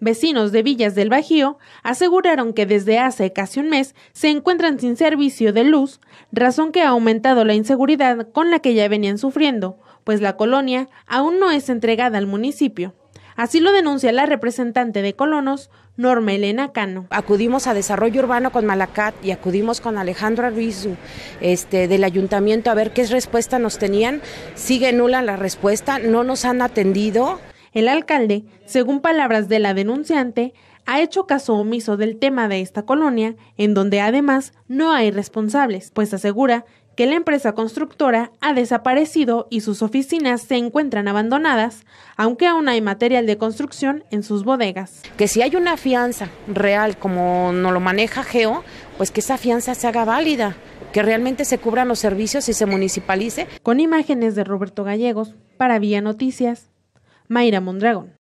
Vecinos de Villas del Bajío aseguraron que desde hace casi un mes se encuentran sin servicio de luz, razón que ha aumentado la inseguridad con la que ya venían sufriendo, pues la colonia aún no es entregada al municipio. Así lo denuncia la representante de colonos, Norma Elena Cano. Acudimos a Desarrollo Urbano con Malacat y acudimos con Alejandro Ruiz este, del ayuntamiento a ver qué respuesta nos tenían. Sigue nula la respuesta, no nos han atendido. El alcalde, según palabras de la denunciante, ha hecho caso omiso del tema de esta colonia, en donde además no hay responsables, pues asegura que la empresa constructora ha desaparecido y sus oficinas se encuentran abandonadas, aunque aún hay material de construcción en sus bodegas. Que si hay una fianza real como no lo maneja Geo, pues que esa fianza se haga válida, que realmente se cubran los servicios y se municipalice. Con imágenes de Roberto Gallegos, para Vía Noticias, Mayra Mondragón.